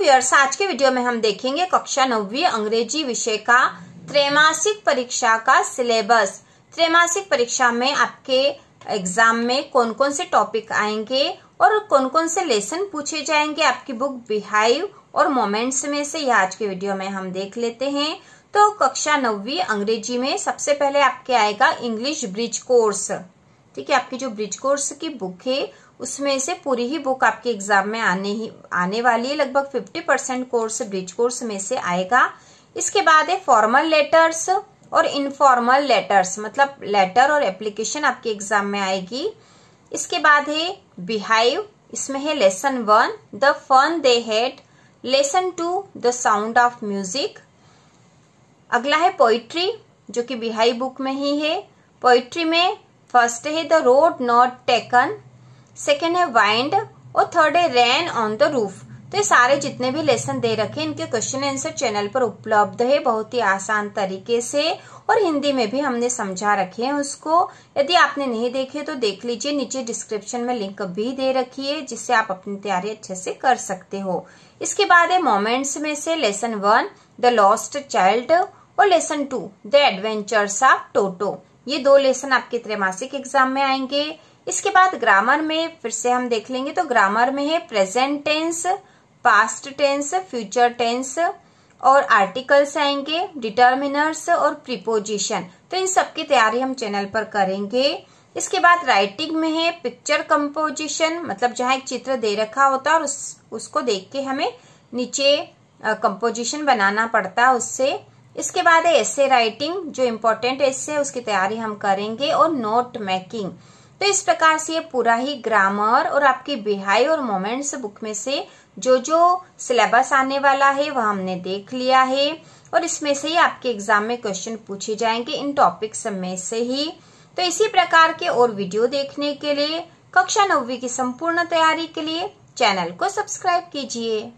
viewers आज के video में हम देखेंगे कक्षा नौवीं अंग्रेजी विषय का त्रैमासिक परीक्षा का सिलेबस त्रैमासिक परीक्षा में आपके एग्जाम में कौन कौन से टॉपिक आएंगे और कौन कौन से लेसन पूछे जाएंगे आपकी बुक बिहाइव और मोमेंट्स में से यह आज के वीडियो में हम देख लेते हैं तो कक्षा नौवीं अंग्रेजी में सबसे पहले आपके आएगा इंग्लिश ब्रिज कोर्स ठीक है आपकी जो ब्रिज कोर्स की बुक है उसमें से पूरी ही बुक आपके एग्जाम में आने ही आने वाली है लगभग 50 परसेंट कोर्स ब्रिज कोर्स में से आएगा इसके बाद है फॉर्मल लेटर्स और इनफॉर्मल लेटर्स मतलब लेटर और एप्लीकेशन आपके एग्जाम में आएगी इसके बाद है बिहाइव इसमें है lesson one the fun they had lesson two the sound of music अगला है पोइट्री जो कि बिहाई बुक में ही है पोइट्री में फर्स्ट है the road not taken second है वाइंड और थर्ड है रैन ऑन द रूफ तो ये सारे जितने भी लेसन दे रखे इनके क्वेश्चन आंसर चैनल पर उपलब्ध है बहुत ही आसान तरीके से और हिंदी में भी हमने समझा रखे हैं उसको यदि आपने नहीं देखे तो देख लीजिए नीचे डिस्क्रिप्शन में लिंक भी दे रखी है जिससे आप अपनी तैयारी अच्छे से कर सकते हो इसके बाद है मोमेंट्स में से lesson one the lost child और lesson two the adventures of Toto ये दो लेसन आपके त्रैमासिक एग्जाम में आएंगे इसके बाद ग्रामर में फिर से हम देख लेंगे तो ग्रामर में है present tense past tense future tense और आर्टिकल्स आएंगे डिटर्मिनर्स और प्रिपोजिशन तो इन सब की तैयारी हम चैनल पर करेंगे इसके बाद राइटिंग में है पिक्चर कंपोजिशन मतलब जहां एक चित्र दे रखा होता है और उस, उसको देख के हमें नीचे कंपोजिशन बनाना पड़ता है उससे इसके बाद है ऐसे राइटिंग जो इम्पोर्टेंट ऐसे है उसकी तैयारी हम करेंगे और नोट मेकिंग तो इस प्रकार से ये पूरा ही ग्रामर और आपकी बिहाई और मोमेंट्स बुक में से जो जो सिलेबस आने वाला है वह हमने देख लिया है और इसमें से ही आपके एग्जाम में क्वेश्चन पूछे जाएंगे इन टॉपिक में से ही तो इसी प्रकार के और वीडियो देखने के लिए कक्षा नौवीं की संपूर्ण तैयारी के लिए चैनल को सब्सक्राइब कीजिए